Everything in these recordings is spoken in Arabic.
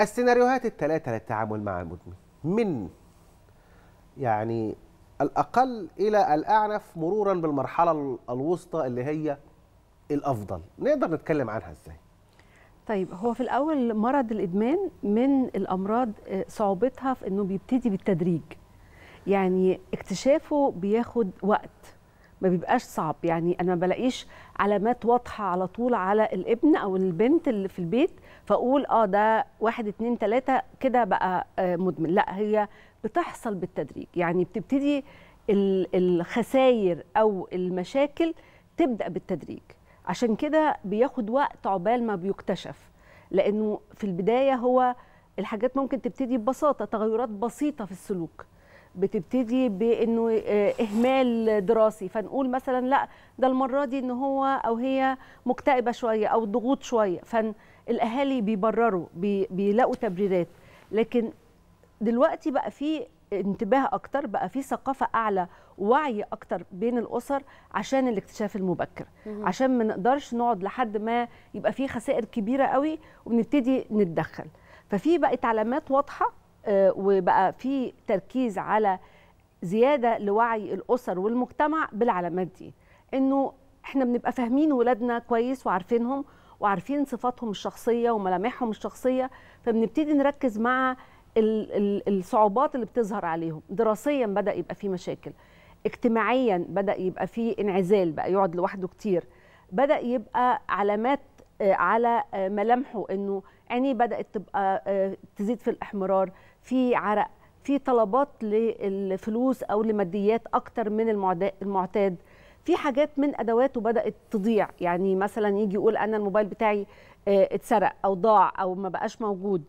السيناريوهات الثلاثة للتعامل مع المدمن من يعني الأقل إلى الأعنف مرورا بالمرحلة الوسطى اللي هي الأفضل نقدر نتكلم عنها إزاي طيب هو في الأول مرض الإدمان من الأمراض آه، صعوبتها في أنه بيبتدي بالتدريج يعني اكتشافه بياخد وقت ما بيبقاش صعب يعني انا ما بلاقيش علامات واضحه على طول على الابن او البنت اللي في البيت فاقول اه ده واحد اتنين تلاته كده بقى آه، مدمن لا هي بتحصل بالتدريج يعني بتبتدي الخساير او المشاكل تبدا بالتدريج عشان كده بياخد وقت عقبال ما بيكتشف لانه في البدايه هو الحاجات ممكن تبتدي ببساطه تغيرات بسيطه في السلوك بتبتدي بانه آه، اهمال دراسي فنقول مثلا لا ده المره دي ان هو او هي مكتئبه شويه او ضغوط شويه فالاهالي بيبرروا بيلاقوا تبريرات لكن دلوقتي بقى في انتباه اكتر بقى في ثقافه اعلى وعي اكتر بين الاسر عشان الاكتشاف المبكر عشان ما نقدرش نقعد لحد ما يبقى في خسائر كبيره قوي ونبتدي نتدخل ففي بقت علامات واضحه آه، وبقى في تركيز على زياده لوعي الاسر والمجتمع بالعلامات دي انه احنا بنبقى فاهمين ولادنا كويس وعارفينهم وعارفين صفاتهم الشخصيه وملامحهم الشخصيه فبنبتدي نركز مع الصعوبات اللي بتظهر عليهم دراسيا بدا يبقى في مشاكل اجتماعيا بدا يبقى في انعزال بقى يقعد لوحده كتير بدا يبقى علامات آه، على آه، ملامحه انه عينيه بدات تبقى تزيد في الاحمرار في عرق في طلبات للفلوس او لماديات اكتر من المعتاد في حاجات من ادواته بدات تضيع يعني مثلا يجي يقول انا الموبايل بتاعي آه، اتسرق او ضاع او ما بقاش موجود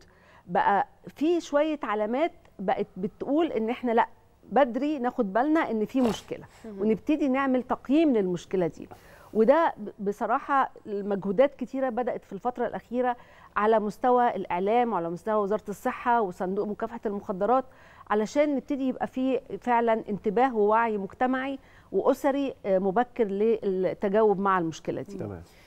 بقى في شويه علامات بقت بتقول ان احنا لا بدري ناخد بالنا ان في مشكله ونبتدي نعمل تقييم للمشكله دي وده بصراحه مجهودات كتيره بدات في الفتره الاخيره على مستوى الاعلام وعلى مستوى وزاره الصحه وصندوق مكافحه المخدرات علشان نبتدي يبقى فيه فعلا انتباه ووعي مجتمعي واسري آه، مبكر للتجاوب مع المشكله دي تمام.